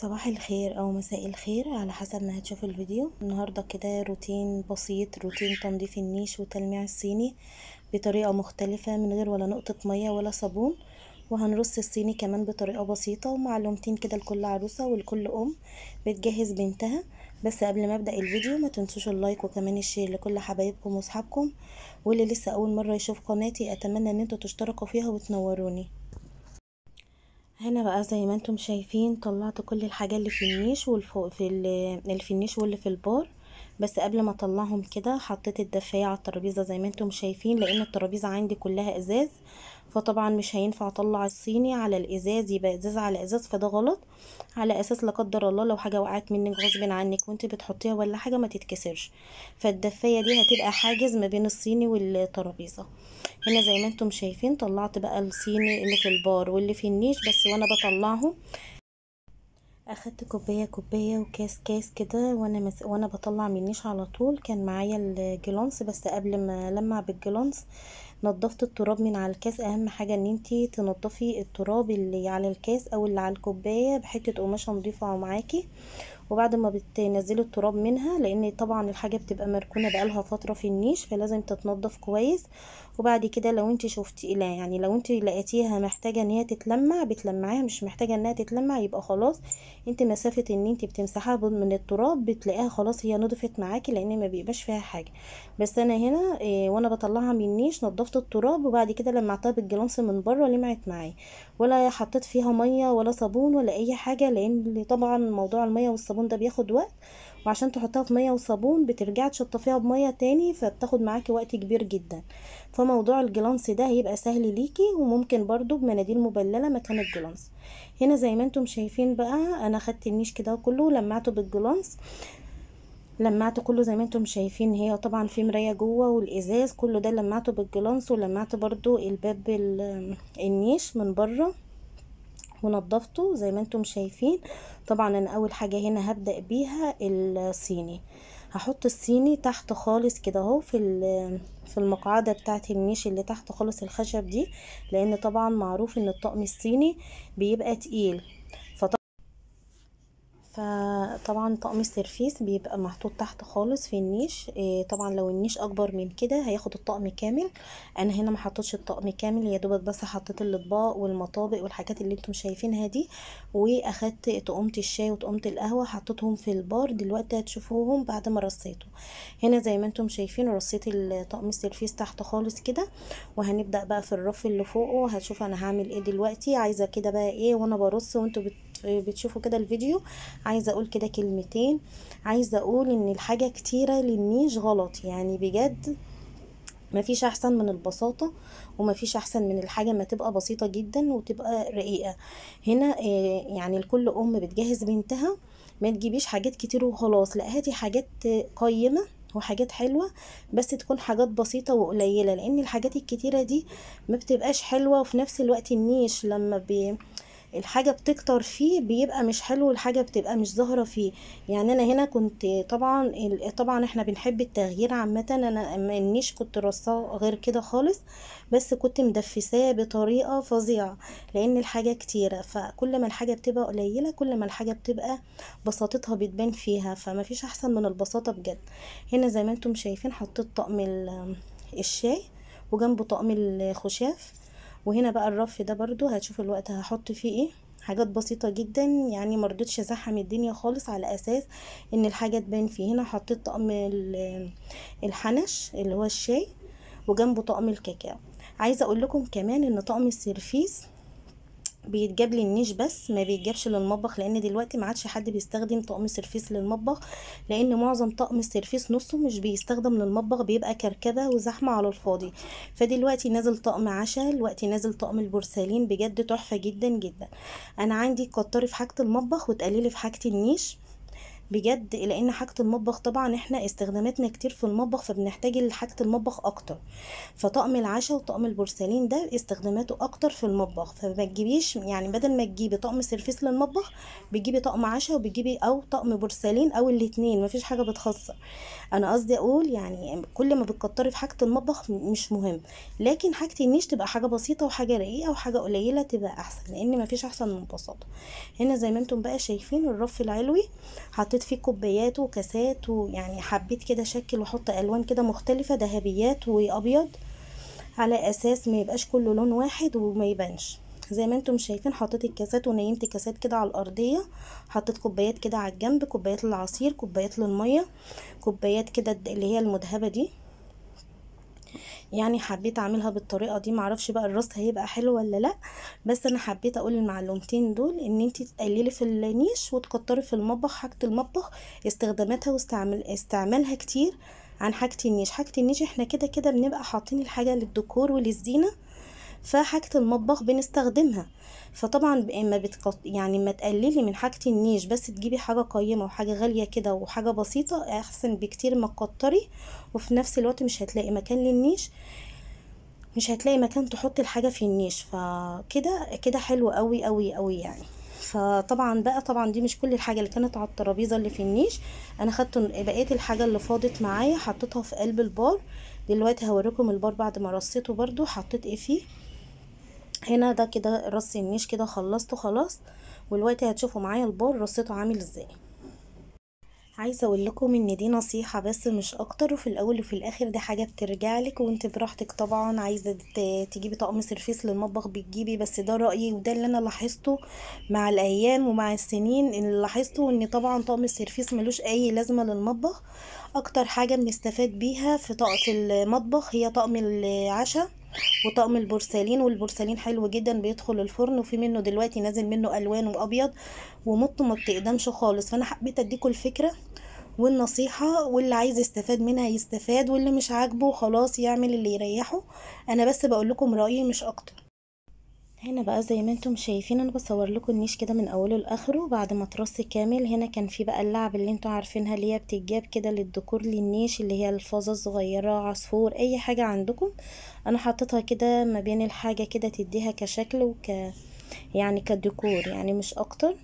صباح الخير او مساء الخير على حسب ما هتشوف الفيديو النهاردة كده روتين بسيط روتين تنظيف النيش وتلميع الصيني بطريقة مختلفة من غير ولا نقطة مية ولا صابون وهنرص الصيني كمان بطريقة بسيطة ومعلومتين كده لكل عروسة ولكل ام بتجهز بنتها بس قبل ما ابدأ الفيديو ما تنسوش اللايك وكمان الشير لكل حبايبكم واصحابكم واللي لسه اول مرة يشوف قناتي اتمنى ان انتوا تشتركوا فيها وتنوروني هنا بقى زي ما انتم شايفين طلعت كل الحاجه اللي في النيش والفوق في الفينيش واللي في البار بس قبل ما اطلعهم كده حطيت الدفايه على الترابيزه زي ما انتم شايفين لان الترابيزه عندي كلها ازاز فطبعا مش هينفع اطلع الصيني على الازاز يبقى ازاز على ازاز فده غلط على اساس لا قدر الله لو حاجه وقعت منك غصب عنك وانت بتحطيها ولا حاجه ما تتكسرش فالدفايه دي هتبقى حاجز ما بين الصيني والترابيزه هنا زي ما انتم شايفين طلعت بقى الصيني اللي في البار واللي في النيش بس وانا بطلعهم اخدت كوبايه كوبايه وكاس كاس كده وانا مس... وانا بطلع من النيش على طول كان معايا الجلونس بس قبل ما لمع بالجلونس نضفت التراب من على الكاس اهم حاجه ان انتي تنضفي التراب اللي على الكاس او اللي على الكوبايه بحته قماشه نضيفه معاكي وبعد ما بتنزلي التراب منها لان طبعا الحاجه بتبقى مركونه بقالها فتره في النيش فلازم تتنضف كويس وبعد كده لو انت شفتي لا يعني لو انت لقيتيها محتاجه ان هي تتلمع بتلمعيها مش محتاجه انها تتلمع يبقى خلاص انت مسافه ان انت بتمسحها من التراب بتلاقيها خلاص هي نضفت معاكي لان ما بيبقاش فيها حاجه بس انا هنا إيه وانا بطلعها من النيش نضفت التراب وبعد كده لمعتها بالجلانس من بره لمعت معايا ولا حطيت فيها ميه ولا صابون ولا اي حاجه لان طبعا موضوع الميه والصابون الصابون ده بياخد وقت وعشان تحطها في ميه وصابون بترجع تشطفيها بميه تاني فبتاخد معاكي وقت كبير جدا فموضوع الجلانس ده هيبقى سهل ليكي وممكن برضو بمناديل مبلله مكان الجلانس هنا زي ما انتم شايفين بقى انا خدت النيش كده كله لمعته بالجلانس لمعته كله زي ما انتم شايفين هي طبعا في مرايه جوه والازاز كله ده لمعته بالجلانس ولمعت برضو الباب النيش من بره ونضفته زي ما انتم شايفين طبعا انا اول حاجة هنا هبدأ بيها الصيني هحط الصيني تحت خالص كده اهو في في المقعدة بتاعت النيش اللي تحت خالص الخشب دي لان طبعا معروف ان الطقم الصيني بيبقى تقيل فطبعا طقم السيرفيس بيبقى محطوط تحت خالص في النيش إيه، طبعا لو النيش اكبر من كده هياخد الطقم كامل انا هنا ما حطيتش الطقم كامل يا دوبك بس حطيت الاطباق والمطابق والحاجات اللي انتم شايفينها دي واخدت طقمه الشاي وطقمه القهوه حطيتهم في البار دلوقتي هتشوفوهم بعد ما رصيته هنا زي ما انتم شايفين رصيت طقم السيرفيس تحت خالص كده وهنبدا بقى في الرف اللي فوقه هتشوف انا هعمل ايه دلوقتي عايزه كده بقى ايه وانا برص وانتوا بت بتشوفوا كده الفيديو عايزه اقول كده كلمتين عايزه اقول ان الحاجه كتيره للنيش غلط يعني بجد مفيش احسن من البساطه ومفيش احسن من الحاجه ما تبقى بسيطه جدا وتبقى رقيقه هنا آه، يعني الكل ام بتجهز بنتها ما تجيبيش حاجات كتير وخلاص لا هاتي حاجات قيمه وحاجات حلوه بس تكون حاجات بسيطه وقليله لان الحاجات الكتيره دي ما بتبقاش حلوه وفي نفس الوقت النيش لما بي الحاجة بتكتر فيه بيبقى مش حلو الحاجة بتبقى مش ظاهرة فيه يعني انا هنا كنت طبعا طبعا احنا بنحب التغيير عامة انا منيش كنت رصاه غير كده خالص بس كنت مدفساه بطريقة فظيعة لان الحاجة كتيرة فكل ما الحاجة بتبقى قليلة كل ما الحاجة بتبقى بساطتها بتبان فيها فيش احسن من البساطة بجد هنا زي ما انتم شايفين حطيت طقم الشاي وجنبه طقم الخشاف وهنا بقى الرف ده برضو هتشوف الوقت هحط فيه ايه حاجات بسيطه جدا يعني مرضتش ازحم الدنيا خالص على اساس ان الحاجه تبان فيه هنا حطيت طقم الحنش اللي هو الشاي وجنبه طقم الكاكاو عايزه اقول لكم كمان ان طقم السيرفيس بيتجاب للنيش بس ما بيتجابش للمطبخ لان دلوقتي ما عادش حد بيستخدم طقم سيرفيس للمطبخ لان معظم طقم السيرفيس نصه مش بيستخدم للمطبخ بيبقى كركبه وزحمه على الفاضي فدلوقتي نازل طقم عشاء دلوقتي نازل طقم البورسلين بجد تحفه جدا جدا انا عندي كتري في حاجه المطبخ وتقللي في حاجه النيش بجد لان حاجه المطبخ طبعا احنا استخداماتنا كتير في المطبخ فبنحتاج لحاجه المطبخ اكتر فطقم العشاء وطقم البورسلين ده استخداماته اكتر في المطبخ فما تجيبيش يعني بدل ما تجيبي طقم سيرفيس للمطبخ بتجيبي طقم عشاء وبتجيبي او طقم بورسلين او الاتنين مفيش حاجه بتخسر انا قصدي اقول يعني كل ما بتكتري في حاجه المطبخ مش مهم لكن حاجه النيش تبقى حاجه بسيطه وحاجه رقيقه وحاجه قليله تبقى احسن لان مفيش احسن من البساطه هنا زي ما انتم بقى شايفين الرف العلوي حطيت حطيت فيه كوبايات وكاسات ويعني حبيت كده شكل وحط الوان كده مختلفه ذهبيات وابيض على اساس ما يبقاش كله لون واحد وما يبانش زي ما انتم شايفين حطيت الكاسات ونيمت كاسات كده على الارضيه حطيت كوبايات كده على الجنب كوبايات للعصير كوبايات للميه كوبايات كده اللي هي المذهبه دي يعني حبيت اعملها بالطريقه دي معرفش بقى الراس هيبقى حلو ولا لا بس انا حبيت اقول المعلومتين دول ان انت تقللي في النيش وتكتري في المطبخ حاجه المطبخ استخداماتها واستعمل استعمالها كتير عن حاجه النيش حاجه النيش احنا كده كده بنبقى حاطين الحاجه للديكور وللزينه فحاجة المطبخ بنستخدمها فطبعا ما بتقط... يعني ما تقللي من حاجة النيش بس تجيبي حاجة قيمة وحاجة غالية كده وحاجة بسيطة احسن بكتير ما تقطري وفي نفس الوقت مش هتلاقي مكان للنيش مش هتلاقي مكان تحط الحاجة في النيش فكده كده حلو قوي قوي قوي يعني فطبعا بقى طبعا دي مش كل الحاجة اللي كانت على الترابيزة اللي في النيش انا خدت بقية الحاجة اللي فاضت معايا حطيتها في قلب البار دلوقتي هوريكم البار بعد ما رصيته برضو حطيت ايه فيه هنا ده كده رص النيش كده خلصته خلاص والوقت هتشوفوا معايا البار رصته عامل ازاي عايزه اقول لكم ان دي نصيحه بس مش اكتر وفي الاول وفي الاخر دي حاجه بترجع لك وانت براحتك طبعا عايزه تجيبي طقم سرفيس للمطبخ بتجيبي بس ده رايي وده اللي انا لاحظته مع الايام ومع السنين اللي لاحظته ان طبعا طقم السرفيس ملوش اي لازمه للمطبخ اكتر حاجه بنستفاد بيها في طاقه المطبخ هي طقم العشاء وطقم البورسلين والبورسلين حلو جدا بيدخل الفرن وفي منه دلوقتي نازل منه الوان وابيض ومطه ما بتقدمش خالص فانا حبيت اديكوا الفكره والنصيحة واللي عايز يستفاد منها يستفاد واللي مش عاجبه خلاص يعمل اللي يريحه انا بس بقول لكم رأيي مش اكتر هنا بقى زي ما انتم شايفين انا بصور لكم النيش كده من اوله لاخره بعد ما ترص كامل هنا كان في بقى اللعب اللي انتم عارفينها اللي هي بتتجاب كده للديكور للنيش اللي هي الفازه الصغيره عصفور اي حاجه عندكم انا حطيتها كده ما بين الحاجه كده تديها كشكل وك يعني كديكور يعني مش اكتر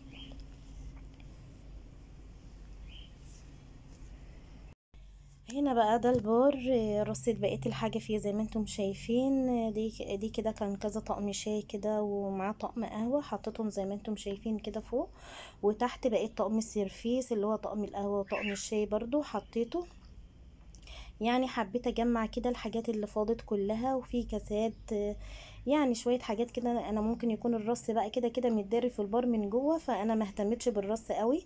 هنا بقى ده البار رصيت بقية الحاجة فيه زي ما انتم شايفين دي, دي كده كان كذا طقم شاي كده ومعاه طقم قهوة حطيتهم زي ما انتم شايفين كده فوق وتحت بقيت طقم السيرفيس اللي هو طقم القهوة وطقم الشاي برضو حطيته يعني حبيت اجمع كده الحاجات اللي فاضت كلها وفي كاسات يعني شويه حاجات كده انا ممكن يكون الرص بقى كده كده متداري في البار من جوه فانا ما اهتمتش بالرص قوي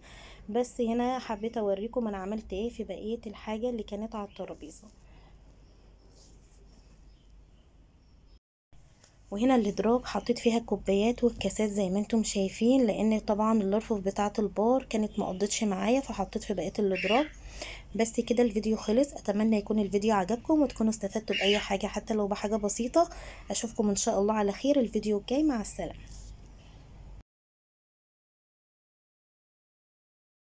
بس هنا حبيت اوريكم انا عملت ايه في بقيه الحاجه اللي كانت على الترابيزه وهنا الاضراب حطيت فيها الكوبايات والكاسات زي ما انتم شايفين لان طبعا الارفف بتاعه البار كانت ما قضتش معايا فحطيت في بقيه الاضراب بس كده الفيديو خلص اتمنى يكون الفيديو عجبكم وتكونوا استفدتوا باي حاجه حتى لو بحاجه بسيطه اشوفكم ان شاء الله على خير الفيديو الجاي مع السلامه